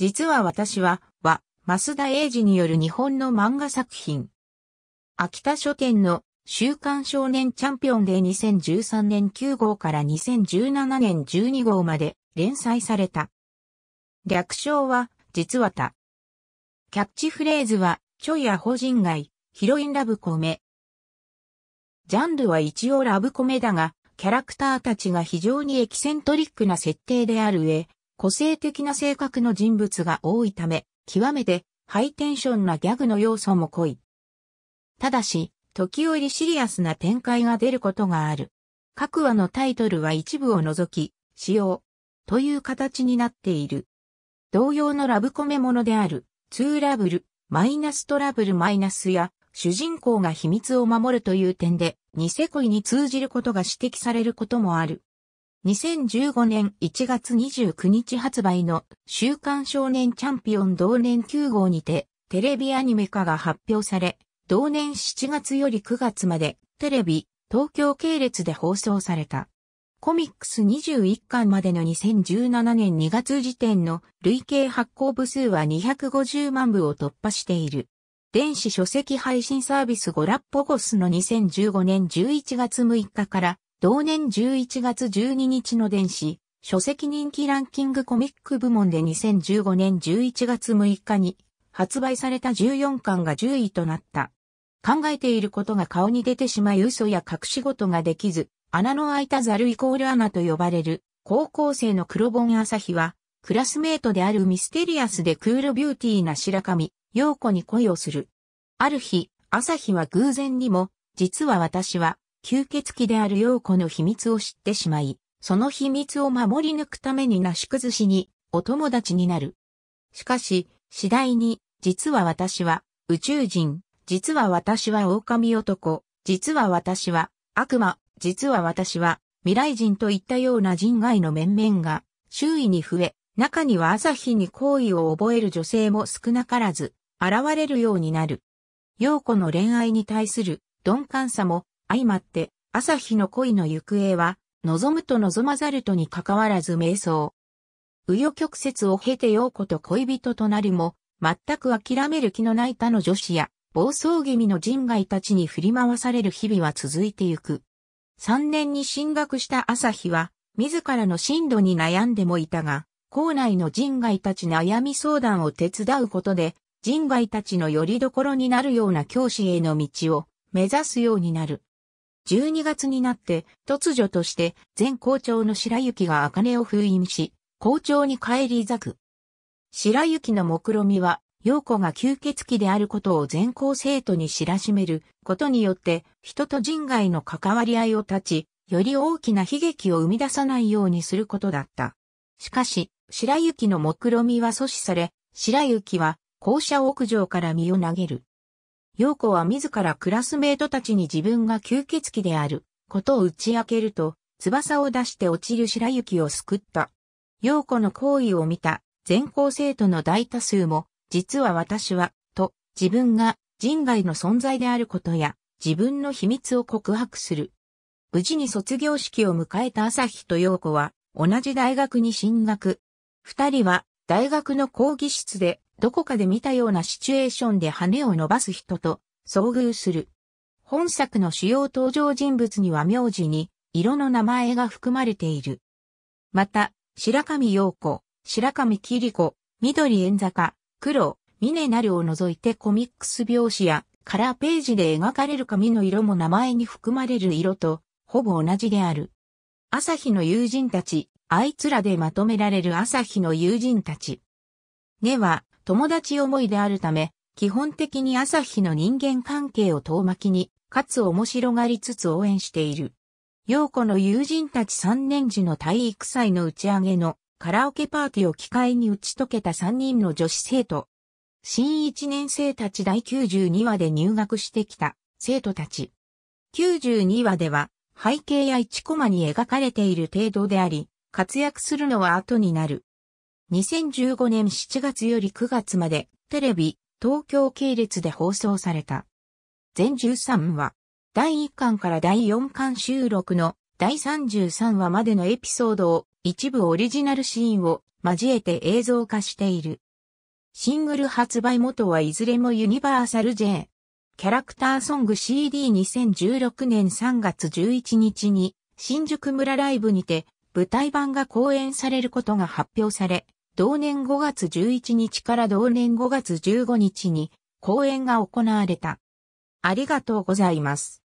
実は私は、は、増田英二による日本の漫画作品。秋田書店の週刊少年チャンピオンで2013年9号から2017年12号まで連載された。略称は、実はた。キャッチフレーズは、ちょいや法人外、ヒロインラブコメ。ジャンルは一応ラブコメだが、キャラクターたちが非常にエキセントリックな設定である上、個性的な性格の人物が多いため、極めてハイテンションなギャグの要素も濃い。ただし、時折シリアスな展開が出ることがある。各話のタイトルは一部を除き、使用という形になっている。同様のラブコメものである、ツーラブル、マイナストラブルマイナスや、主人公が秘密を守るという点で、ニセ恋に通じることが指摘されることもある。2015年1月29日発売の週刊少年チャンピオン同年9号にてテレビアニメ化が発表され、同年7月より9月までテレビ、東京系列で放送された。コミックス21巻までの2017年2月時点の累計発行部数は250万部を突破している。電子書籍配信サービスゴラッポゴスの2015年11月6日から同年11月12日の電子、書籍人気ランキングコミック部門で2015年11月6日に発売された14巻が10位となった。考えていることが顔に出てしまい嘘や隠し事ができず、穴の開いたザルイコール穴と呼ばれる高校生の黒本朝日は、クラスメートであるミステリアスでクールビューティーな白神、陽子に恋をする。ある日、朝日は偶然にも、実は私は吸血鬼である陽子の秘密を知ってしまい、その秘密を守り抜くためになし崩しにお友達になる。しかし、次第に、実は私は宇宙人、実は私は狼男、実は私は悪魔、実は私は未来人といったような人外の面々が周囲に増え、中には朝日に好意を覚える女性も少なからず現れるようになる。陽子の恋愛に対する鈍感さも相まって、朝日の恋の行方は、望むと望まざるとに関わらず瞑想。紆余曲折を経て陽子と恋人となりも、全く諦める気のない他の女子や、暴走気味の人外たちに振り回される日々は続いてゆく。3年に進学した朝日は、自らの進路に悩んでもいたが、校内の人外たち悩み相談を手伝うことで、人外たちの拠り所になるような教師への道を目指すようになる。12月になって、突如として、前校長の白雪が茜を封印し、校長に帰り咲く。白雪の目論みは、陽子が吸血鬼であることを全校生徒に知らしめることによって、人と人外の関わり合いを断ち、より大きな悲劇を生み出さないようにすることだった。しかし、白雪の目論みは阻止され、白雪は校舎屋上から身を投げる。陽子は自らクラスメートたちに自分が吸血鬼であることを打ち明けると、翼を出して落ちる白雪を救った。陽子の行為を見た全校生徒の大多数も、実は私は、と、自分が人外の存在であることや、自分の秘密を告白する。無事に卒業式を迎えた朝日と陽子は、同じ大学に進学。二人は、大学の講義室で、どこかで見たようなシチュエーションで羽を伸ばす人と遭遇する。本作の主要登場人物には名字に色の名前が含まれている。また、白神陽子、白神霧子、緑縁坂、黒、峰なるを除いてコミックス描写やカラーページで描かれる紙の色も名前に含まれる色とほぼ同じである。朝日の友人たち、あいつらでまとめられる朝日の友人たち。根は友達思いであるため、基本的に朝日の人間関係を遠巻きに、かつ面白がりつつ応援している。陽子の友人たち3年時の体育祭の打ち上げのカラオケパーティーを機会に打ち解けた3人の女子生徒。新1年生たち第92話で入学してきた生徒たち。92話では背景や1コマに描かれている程度であり、活躍するのは後になる。2015年7月より9月までテレビ、東京系列で放送された。全13話。第1巻から第4巻収録の第33話までのエピソードを一部オリジナルシーンを交えて映像化している。シングル発売元はいずれもユニバーサル J。キャラクターソング CD2016 年3月11日に新宿村ライブにて舞台版が公演されることが発表され、同年5月11日から同年5月15日に公演が行われた。ありがとうございます。